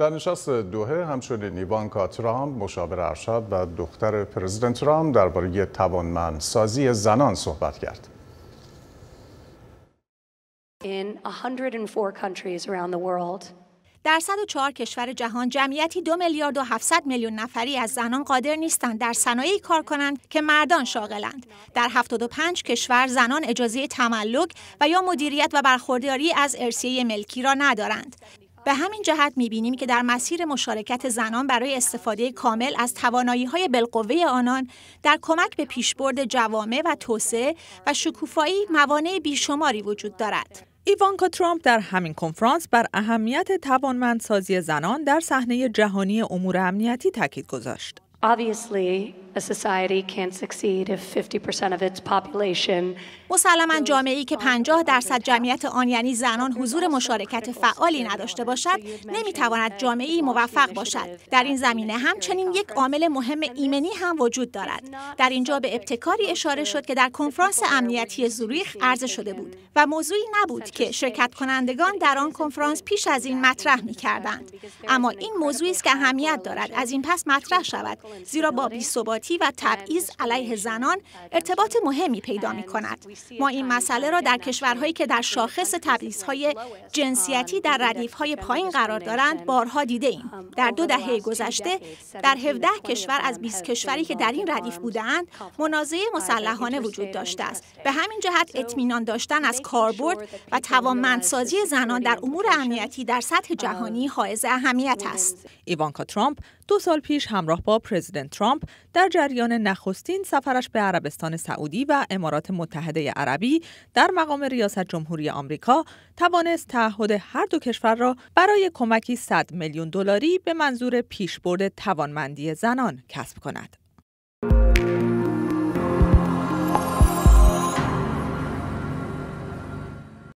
در نشست دوهه همچنین ایوانکا ترامپ مشاور ارشد و دختر پرزیدنت ترامپ درباره توانمندسازی زنان صحبت کرد. در 104 کشور جهان جمعیتی دو میلیارد و 700 میلیون نفری از زنان قادر نیستند در صنایعی کار کنند که مردان شاغلند در 75 کشور زنان اجازه تملک و یا مدیریت و برخورداری از ارسیه ملکی را ندارند به همین جهت میبینیم که در مسیر مشارکت زنان برای استفاده کامل از توانایی های بالقوه آنان در کمک به پیشبرد جوامع و توسعه و شکوفایی موانع بیشماری وجود دارد. ایوانکا ترامپ در همین کنفرانس بر اهمیت توانمندسازی زنان در صحنه جهانی امور امنیتی تاکید گذاشت. مسلما جامعه ای که 50 درصد جمعیت آن یعنی زنان حضور مشارکت فعالی نداشته باشد نمیتواند جامعه موفق باشد در این زمینه همچنین یک عامل مهم ایمنی هم وجود دارد در اینجا به ابتکاری اشاره شد که در کنفرانس امنیتی زوریخ عرضه شده بود و موضوعی نبود که شرکت کنندگان در آن کنفرانس پیش از این مطرح می کردند. اما این موضوعی است که اهمیت دارد از این پس مطرح شود زیرا با بیثباتی و تبعیض علیه زنان ارتباط مهمی پیدا می کند. ما این مسئله را در کشورهایی که در شاخص تبعیضهای جنسیتی در ردیفهای پایین قرار دارند بارها دیده ایم. Um, در دو دهه گذشته در 17 کشور از 20 کشوری که در این ردیف بودند منازعه مسلحانه وجود داشته است. به همین جهت اطمینان داشتن از کاربرد و توانمندسازی زنان در امور امنیتی در سطح جهانی حائز اهمیت است. ایوانکا ترامپ دو سال پیش همراه با پرزیدنت ترامپ در جریان نخستین سفرش به عربستان سعودی و امارات متحده عربی در مقام ریاست جمهوری آمریکا توانست تعهد هر دو کشور را برای کمکی 100 میلیون دلاری به منظور پیشبرد توانمندی زنان کسب کند.